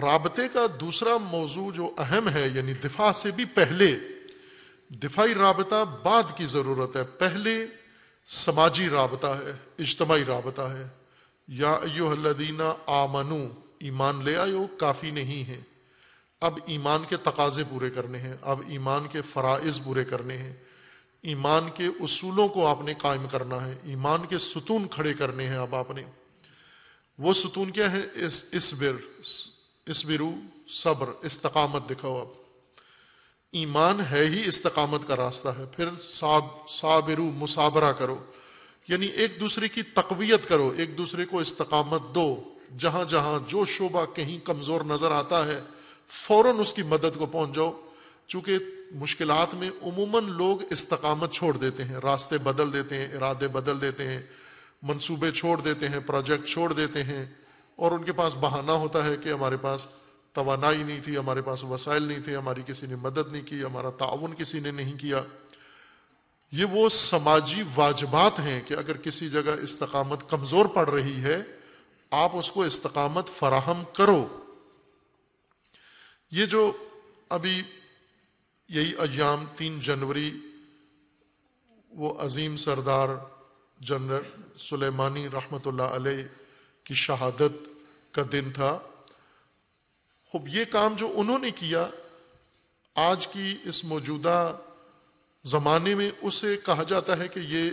रबते का दूसरा मौजू जो अहम है यानी दिफा से भी पहले दिफाई रबता बाद की ज़रूरत है पहले समाजी रबता है इज्तमाही रबता है या अयोहदीना आमनु ईमान ले आयो काफ़ी नहीं है अब ईमान के तकाजे पूरे करने हैं अब ईमान के फ़राइज़ पूरे करने हैं ईमान के असूलों को आपने कायम करना है ईमान के सुतून खड़े करने हैं अब आपने वो सतून क्या है इस इस बिर इसबिरू सब्र इस्तकामत दिखाओ आप ईमान है ही इस्तकामत का रास्ता है फिर साब साबिरू मुसाबरा करो यानी एक दूसरे की तकवीत करो एक दूसरे को इस्तकामत दो जहां जहां जो शोबा कहीं कमज़ोर नज़र आता है फौरन उसकी मदद को पहुंच जाओ चूंकि मुश्किल में उमूमन लोग इस्तकामत छोड़ देते हैं रास्ते बदल देते हैं इरादे बदल देते हैं मनसूबे छोड़ देते हैं प्रोजेक्ट छोड़ देते हैं और उनके पास बहाना होता है कि हमारे पास तोानाई नहीं थी हमारे पास वसाइल नहीं थे हमारी किसी ने मदद नहीं की हमारा ताउन किसी ने नहीं किया ये वो समाजी वाजबात हैं कि अगर किसी जगह इस्तकामत कमज़ोर पड़ रही है आप उसको इस्तकामत फराहम करो ये जो अभी यही अयाम तीन जनवरी वो अजीम सरदार जनरल सुलेमानी रहमत की शहादत का दिन था खूब ये काम जो उन्होंने किया आज की इस मौजूदा ज़माने में उसे कहा जाता है कि ये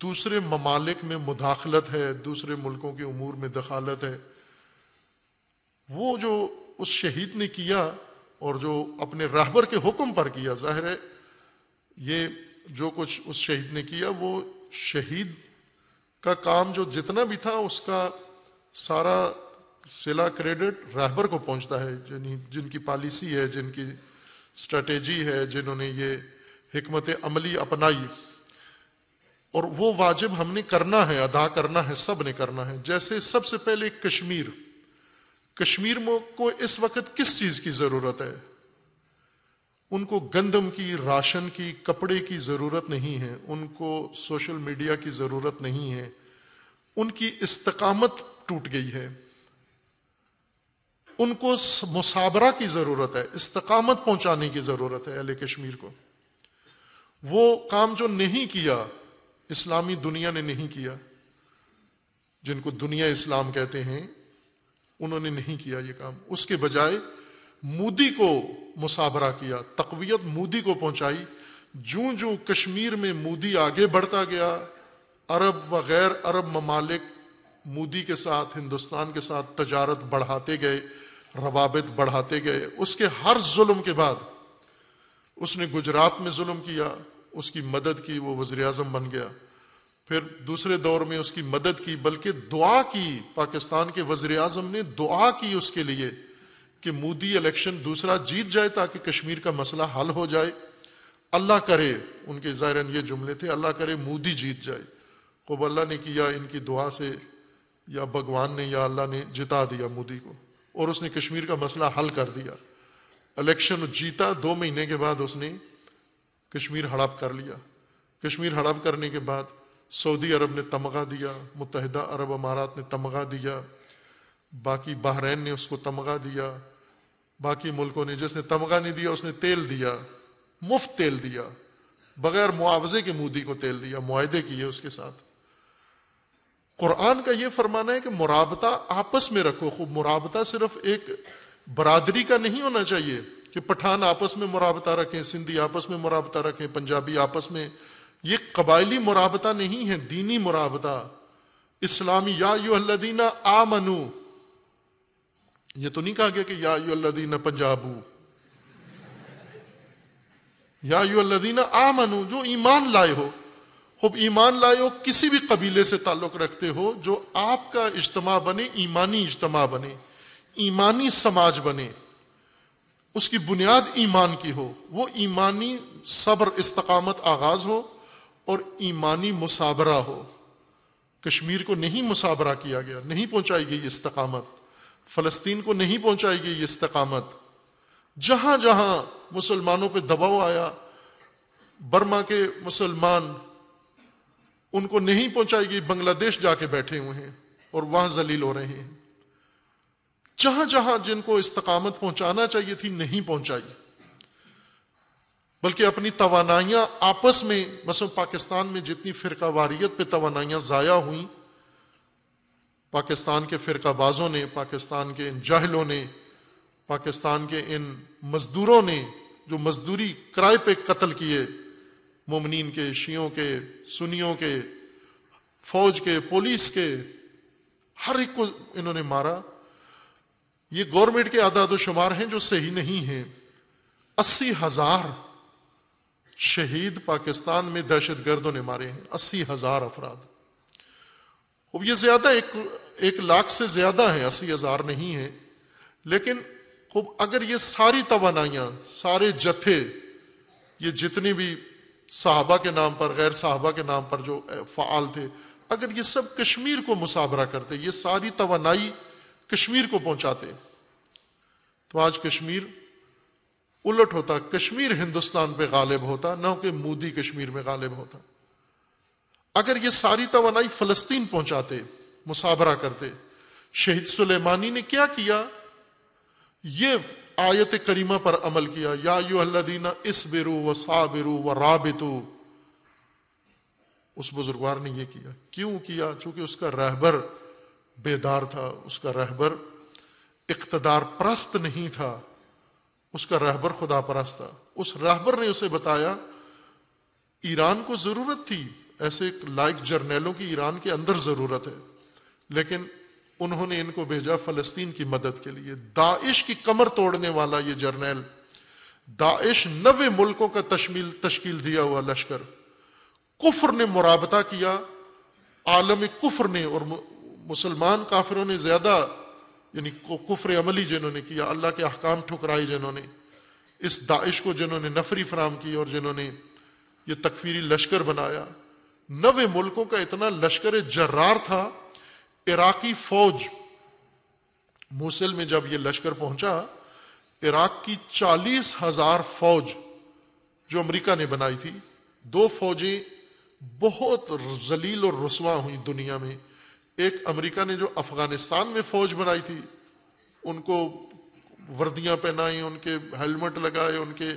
दूसरे ममालिक में मुदाखलत है दूसरे मुल्कों के उमूर में दखालत है वो जो उस शहीद ने किया और जो अपने रहबर के हुक्म पर किया ज़ाहिर है ये जो कुछ उस शहीद ने किया वो शहीद का काम जो जितना भी था उसका सारा सिला क्रेडिट रहबर को पहुंचता है जिन जिनकी पॉलिसी है जिनकी स्ट्रेटेजी है जिन्होंने ये हमत अमली अपनाई और वो वाजिब हमने करना है अदा करना है सब ने करना है जैसे सबसे पहले कश्मीर कश्मीर को इस वक्त किस चीज़ की ज़रूरत है उनको गंदम की राशन की कपड़े की ज़रूरत नहीं है उनको सोशल मीडिया की ज़रूरत नहीं है उनकी इस्तकामत टूट गई है उनको मुसाबरा की ज़रूरत है इस्तकामत पहुंचाने की ज़रूरत है अहल कश्मीर को वो काम जो नहीं किया इस्लामी दुनिया ने नहीं किया जिनको दुनिया इस्लाम कहते हैं उन्होंने नहीं किया ये काम उसके बजाय मोदी को मुसाबरा किया तकवियत मोदी को पहुंचाई जो जो कश्मीर में मोदी आगे बढ़ता गया अरब व गैर अरब ममालिक मोदी के साथ हिंदुस्तान के साथ तजारत बढ़ाते गए रवाबित बढ़ाते गए उसके हर जुल्म के बाद उसने गुजरात में जुल्म किया उसकी मदद की वो वज़ी अजम बन गया फिर दूसरे दौर में उसकी मदद की बल्कि दुआ की पाकिस्तान के वज़ी अजम ने दुआ की उसके लिए कि मोदी इलेक्शन दूसरा जीत जाए ताकि कश्मीर का मसला हल हो जाए अल्लाह करे उनके जायरन ये जुमले थे अल्लाह करे मोदी जीत जाए खूब अल्लाह ने किया इनकी दुआ से या भगवान ने या अल्लाह ने जिता दिया मोदी को और उसने कश्मीर का मसला हल कर दिया इलेक्शन जीता दो महीने के बाद उसने कश्मीर हड़प कर लिया कश्मीर हड़प करने के बाद सऊदी अरब ने तमगा दिया मुतहदा अरब अमारात ने तमगा दिया बाकी बहरीन ने उसको तमगा दिया बाकी मुल्कों ने जिसने तमगा नहीं दिया उसने तेल दिया मुफ्त तेल दिया बगैर मुआवजे के मोदी को तेल दिया माहदे किए उसके साथ कुरान का यह फरमाना है कि मुराबता आपस में रखो खूब मुराबता सिर्फ एक बरादरी का नहीं होना चाहिए कि पठान आपस में मुराबता रखें सिंधी आपस में मुराबता रखें पंजाबी आपस में ये कबायली मुराबता नहीं है दीनी मुराबता इस्लामी या युल्लदीना आ मनु ये तो नहीं कहा गया कि या युल्लदीना पंजाबू या युल्लदीना आ मनु जो ईमान लाए हो खूब ईमान लायो किसी भी कबीले से ताल्लुक रखते हो जो आपका इज्तम बने ईमानी इज्तम बने ईमानी समाज बने उसकी बुनियाद ईमान की हो वो ईमानी सब्र इस्तकामत आगाज हो और ईमानी मुसाबरा हो कश्मीर को नहीं मुसाबरा किया गया नहीं पहुंचाई गई इस्तकामत फ़लस्तीन को नहीं पहुंचाई गई इस्तकामत जहां जहां मुसलमानों पर दबाव आया बर्मा के मुसलमान उनको नहीं पहुंचाई गई बांग्लादेश जाके बैठे हुए हैं और वहां जलील हो रहे हैं जहां जहां जिनको इस्तकामत पहुंचाना चाहिए थी नहीं पहुंचाई बल्कि अपनी तोानाइयाँ आपस में मसलन पाकिस्तान में जितनी फिरका फ़िरकावारीत पर तोानाइयाँ ज़ाया हुई पाकिस्तान के फ़िरकाबाजों ने पाकिस्तान के इन जाहलों ने पाकिस्तान के इन मज़दूरों ने जो मज़दूरी किराए पर कत्ल किए मुमनिन के शियों के सुनियों के फौज के पुलिस के हर एक को इन्होंने मारा ये गवर्नमेंट के आदाद शुमार हैं जो सही नहीं है अस्सी हजार शहीद पाकिस्तान में दहशत गर्दों ने मारे हैं अस्सी हजार अफराद अब ये ज्यादा एक एक लाख से ज्यादा है अस्सी हजार नहीं है लेकिन खूब अगर ये सारी तोानाइयाँ सारे जत्थे ये जितनी भी साहबा के नाम पर गैर साहबा के नाम पर जो फ़ाल थे अगर ये सब कश्मीर को मुसावरा करते ये सारी तोानाई कश्मीर को पहुंचाते तो आज कश्मीर उलट होता कश्मीर हिंदुस्तान पे गालिब होता ना कि मोदी कश्मीर में गालिब होता अगर ये सारी तोानाई फ़लस्तीन पहुंचाते मुसाबरा करते शहीद सुलेमानी ने क्या किया ये आयत करीमा पर अमल किया या युल्लदीना इस बिरु व साबिरु व राबितु उस बुजुर्गवार ने यह किया क्यों किया चूंकि उसका रहबर बेदार था उसका रहबर इकतदार परस्त नहीं था उसका रहबर खुदा परस्त था उस रहबर ने उसे बताया ईरान को ज़रूरत थी ऐसे लाइक जर्नैलों की ईरान के अंदर ज़रूरत है लेकिन उन्होंने इनको भेजा फलस्तीन की मदद के लिए दाइश की कमर तोड़ने वाला ये जर्नैल दाइश नवे मुल्कों का तशमील तश्कील दिया हुआ लश्कर कुफर ने मुराबता किया आलम कुफर ने और मुसलमान काफिरों ने ज़्यादा यानी कुफर अमली जिन्होंने किया अल्लाह के अहकाम ठुकराए जिन्होंने इस दाइश को जिन्होंने नफरी फराम की और जिन्होंने ये तकफीरी लश्कर बनाया नवे मुल्कों का इतना लश्कर जर्रार था इराकी फौज मूसल में जब ये लश्कर पहुंचा इराक की चालीस हजार फौज जो अमरीका ने बनाई थी दो फौजें बहुत जलील और रसवा हुई दुनिया में एक अमरीका ने जो अफगानिस्तान में फौज बनाई थी उनको वर्दियां पहनाई उनके हेलमेट लगाए उनके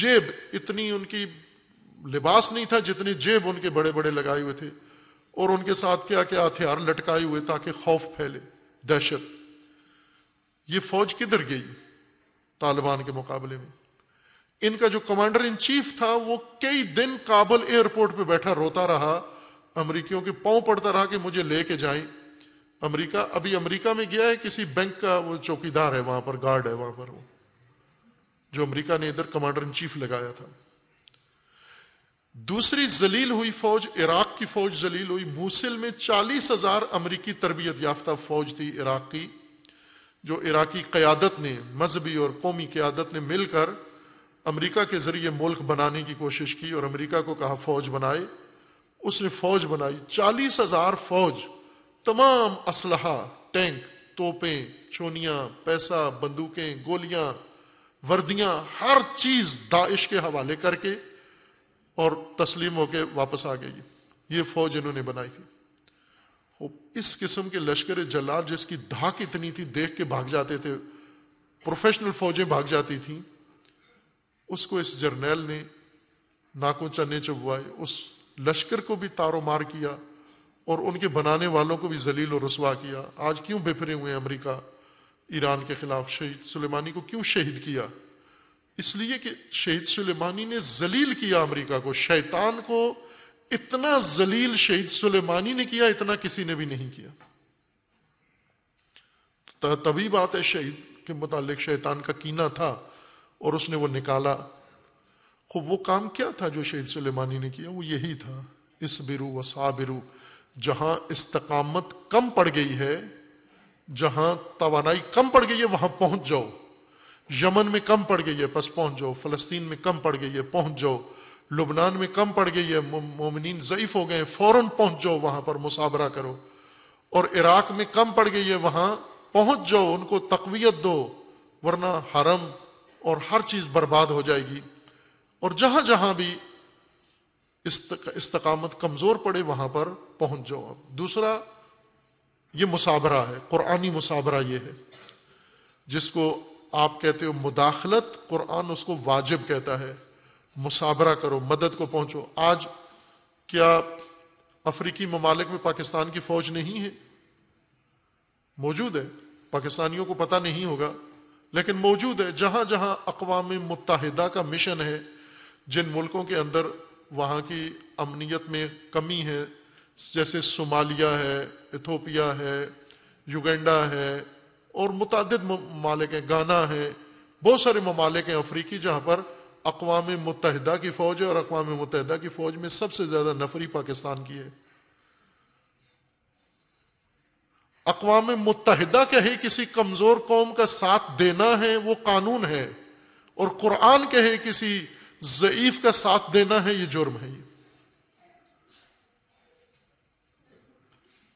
जेब इतनी उनकी लिबास नहीं था जितनी जेब उनके बड़े बड़े लगाए हुए थे और उनके साथ क्या क्या हथियार लटकाए हुए ताकि खौफ फैले दहशत ये फौज किधर गई तालिबान के मुकाबले में इनका जो कमांडर इन चीफ था वो कई दिन काबुल एयरपोर्ट पे बैठा रोता रहा अमरीकियों के पाँव पड़ता रहा कि मुझे लेके जाए अमरीका अभी अमरीका में गया है किसी बैंक का वो चौकीदार है वहां पर गार्ड है वहां पर वो जो अमरीका ने इधर कमांडर इन चीफ लगाया था दूसरी जलील हुई फौज इराक की फौज जलील हुई मूसिल में चालीस हजार अमरीकी तरबियत याफ्ता फौज थी इराक की जो इराकी क़्यादत ने मजहबी और कौमी क़्यादत ने मिलकर अमरीका के ज़रिए मुल्क बनाने की कोशिश की और अमरीका को कहा फौज बनाए उसने फौज बनाई चालीस हजार फौज तमाम असल टैंक तोपे छोनियाँ पैसा बंदूकें गोलियाँ वर्दियाँ हर चीज़ दाइश के हवाले करके और तस्लीम होकर वापस आ गई ये फौज इन्होंने बनाई थी इस किस्म के लश्कर जलाल जिसकी धाक इतनी थी देख के भाग जाते थे प्रोफेशनल फौजें भाग जाती थी उसको इस जर्नैल ने नाकों चने चबवाए उस लश्कर को भी तारो मार किया और उनके बनाने वालों को भी जलील और रसवा किया आज क्यों बिफरे हुए अमरीका ईरान के खिलाफ शहीद सुलेमानी को क्यों शहीद किया इसलिए कि शहीद सुलेमानी ने जलील किया अमेरिका को शैतान को इतना जलील शहीद सुलेमानी ने किया इतना किसी ने भी नहीं किया तभी बात है शहीद के मुतालिक शैतान का कीना था और उसने वो निकाला खूब वो काम क्या था जो शहीद सुलेमानी ने किया वो यही था इस बिरु व साबिरु जहाँ इस्तकामत कम पड़ गई है जहां तोानाई कम पड़ गई है वहां पहुंच जाओ यमन में कम पड़ गई है बस पहुंच जाओ फलस्तीन में कम पड़ गई है पहुंच जाओ लुबनान में कम पड़ गई है मोमिन ज़यीफ़ हो गए फ़ौरन पहुंच जाओ वहां पर मुसाबरा करो और इराक में कम पड़ गई है वहां पहुंच जाओ उनको तकवीत दो वरना हरम और हर चीज़ बर्बाद हो जाएगी और जहां जहां भी इस्तकामत कमज़ोर पड़े वहां पर पहुंच जाओ अब दूसरा ये मुसाबरा है कुरानी मुसाबरा ये है जिसको आप कहते हो मुदाखलत कुरान उसको वाजिब कहता है मुसाबरा करो मदद को पहुंचो आज क्या अफ्रीकी ममालिक में पाकिस्तान की फौज नहीं है मौजूद है पाकिस्तानियों को पता नहीं होगा लेकिन मौजूद है जहां जहां अकवाम मुतहदा का मिशन है जिन मुल्कों के अंदर वहां की अमनीत में कमी है जैसे सोमालिया है इथोपिया है युगेंडा है और मुतद ममालिक हैं गाना है बहुत सारे ममालिक हैं अफ्रीकी जहाँ पर अकवा मुतहदा की फ़ौज है और अकवा मुतहदा की फ़ौज में सबसे ज़्यादा नफरी पाकिस्तान की है अकवाम मुतहदा कहे किसी कमज़ोर कौम का साथ देना है वो कानून है और कुरान कहे किसी ज़यीफ़ का साथ देना है ये जुर्म है ये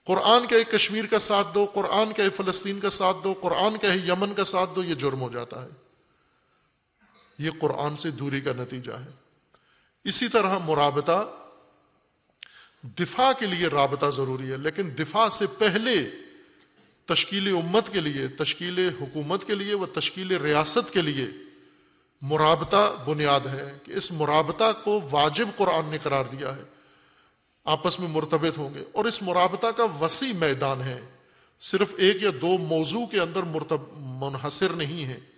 कुरान का कश्मीर का साथ दो कुरान का फ़लस्तीन का साथ दो कुरान का यमन का साथ दो ये जुर्म हो जाता है ये कुरान से दूरी का नतीजा है इसी तरह मुराबता दिफा के लिए रबता ज़रूरी है लेकिन दिफा से पहले तश्कील उम्मत के लिए तश्कील हुकूमत के लिए व तश्कील रियासत के लिए मुराबता बुनियाद है कि इस मुराबता को वाजिब कुरान ने करार दिया है आपस में मुरतबत होंगे और इस मुराबता का वसी मैदान है सिर्फ एक या दो मौजू के अंदर मुरतब मुनहसर नहीं है